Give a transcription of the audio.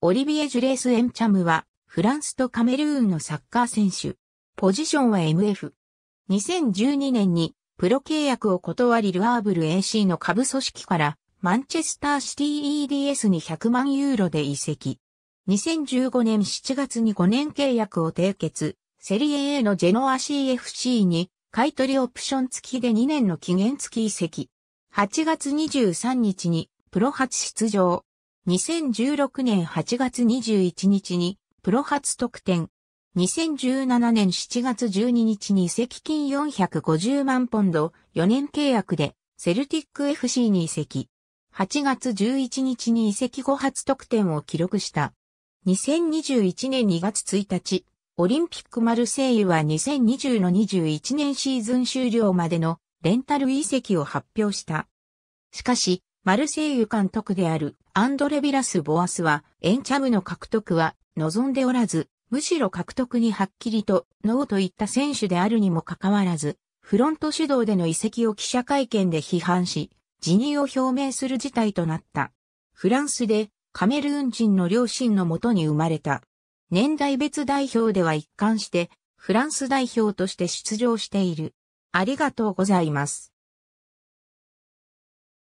オリビエ・ジュレース・エンチャムは、フランスとカメルーンのサッカー選手。ポジションは MF。2012年に、プロ契約を断りルアーブル AC の下部組織から、マンチェスターシティ EDS に100万ユーロで移籍。2015年7月に5年契約を締結、セリエ A のジェノア CFC に、買取オプション付きで2年の期限付き移籍。8月23日に、プロ初出場。2016年8月21日にプロ初得点。2017年7月12日に移籍金450万ポンド4年契約でセルティック FC に移籍。8月11日に移籍後初得点を記録した。2021年2月1日、オリンピックマルセイユは2020の21年シーズン終了までのレンタル移籍を発表した。しかし、マルセイユ監督であるアンドレ・ビラス・ボアスは、エンチャムの獲得は望んでおらず、むしろ獲得にはっきりとノーといった選手であるにもかかわらず、フロント主導での移籍を記者会見で批判し、辞任を表明する事態となった。フランスでカメルーン人の両親のもとに生まれた。年代別代表では一貫して、フランス代表として出場している。ありがとうございます。